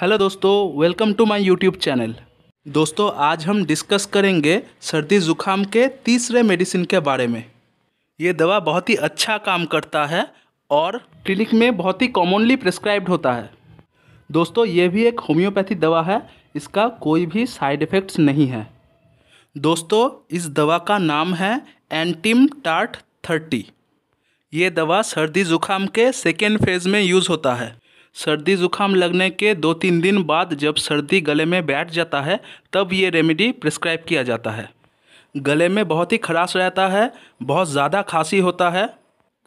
hello दोस्तों welcome to my YouTube channel दोस्तों आज हम डिस्कस करेंगे सर्दी ज़ुकाम के तीसरे मेडिसिन के बारे में ये दवा बहुत ही अच्छा काम करता है और क्लिनिक में बहुत ही कॉमनली प्रेस्क्राइब्ड होता है दोस्तों ये भी एक होम्योपैथी दवा है इसका कोई भी साइड इफ़ेक्ट्स नहीं है दोस्तों इस दवा का नाम है एंटीम टार्ट थर्टी ये दवा सर्दी ज़ुकाम के सेकेंड फेज़ में यूज़ होता है सर्दी ज़ुकाम लगने के दो तीन दिन बाद जब सर्दी गले में बैठ जाता है तब ये रेमेडी प्रिस्क्राइब किया जाता है गले में बहुत ही खराश रहता है बहुत ज़्यादा खांसी होता है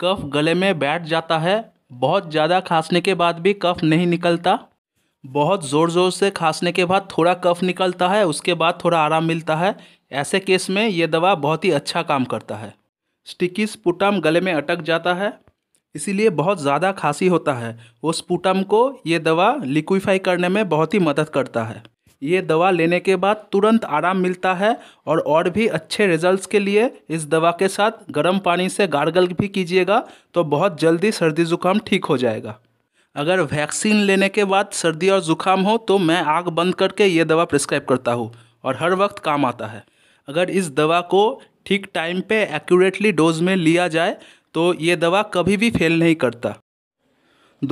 कफ गले में बैठ जाता है बहुत ज़्यादा खांसने के बाद भी कफ नहीं निकलता बहुत ज़ोर ज़ोर से खांसने के बाद थोड़ा कफ निकलता है उसके बाद थोड़ा आराम मिलता है ऐसे केस में ये दवा बहुत ही अच्छा काम करता है स्टिकी स्पुटम गले में अटक जाता है इसीलिए बहुत ज़्यादा खांसी होता है वो स्पूटम को ये दवा लिक्विफाई करने में बहुत ही मदद करता है ये दवा लेने के बाद तुरंत आराम मिलता है और और भी अच्छे रिजल्ट्स के लिए इस दवा के साथ गर्म पानी से गार्गल भी कीजिएगा तो बहुत जल्दी सर्दी ज़ुकाम ठीक हो जाएगा अगर वैक्सीन लेने के बाद सर्दी और ज़ुकाम हो तो मैं आग बंद करके ये दवा प्रिस्क्राइब करता हूँ और हर वक्त काम आता है अगर इस दवा को ठीक टाइम पे एक्यूरेटली डोज में लिया जाए तो ये दवा कभी भी फेल नहीं करता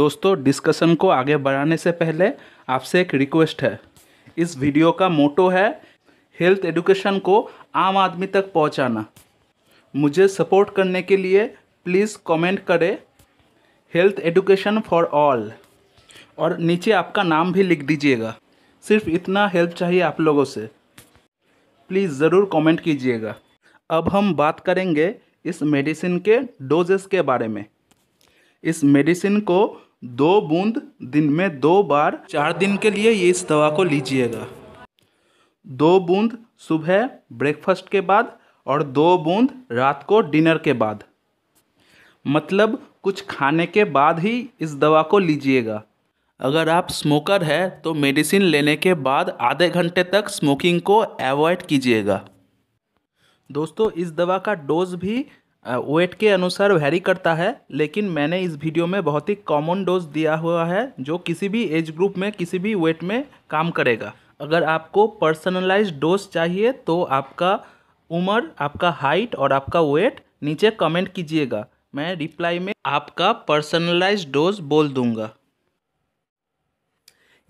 दोस्तों डिस्कशन को आगे बढ़ाने से पहले आपसे एक रिक्वेस्ट है इस वीडियो का मोटो है हेल्थ एडुकेशन को आम आदमी तक पहुंचाना मुझे सपोर्ट करने के लिए प्लीज़ कमेंट करें हेल्थ एडुकेशन फॉर ऑल और नीचे आपका नाम भी लिख दीजिएगा सिर्फ इतना हेल्प चाहिए आप लोगों से प्लीज़ ज़रूर कमेंट कीजिएगा अब हम बात करेंगे इस मेडिसिन के डोजेस के बारे में इस मेडिसिन को दो बूंद दिन में दो बार चार दिन के लिए ये इस दवा को लीजिएगा दो बूंद सुबह ब्रेकफास्ट के बाद और दो बूंद रात को डिनर के बाद मतलब कुछ खाने के बाद ही इस दवा को लीजिएगा अगर आप स्मोकर है तो मेडिसिन लेने के बाद आधे घंटे तक स्मोकिंग को अवॉइड कीजिएगा दोस्तों इस दवा का डोज भी वेट के अनुसार वैरी करता है लेकिन मैंने इस वीडियो में बहुत ही कॉमन डोज दिया हुआ है जो किसी भी एज ग्रुप में किसी भी वेट में काम करेगा अगर आपको पर्सनलाइज डोज चाहिए तो आपका उम्र आपका हाइट और आपका वेट नीचे कमेंट कीजिएगा मैं रिप्लाई में आपका पर्सनलाइज डोज बोल दूंगा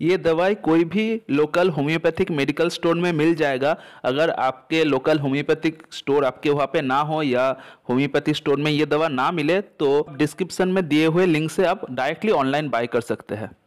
ये दवाई कोई भी लोकल होम्योपैथिक मेडिकल स्टोर में मिल जाएगा अगर आपके लोकल होम्योपैथिक स्टोर आपके वहाँ पे ना हो या होम्योपैथी स्टोर में ये दवा ना मिले तो डिस्क्रिप्शन में दिए हुए लिंक से आप डायरेक्टली ऑनलाइन बाय कर सकते हैं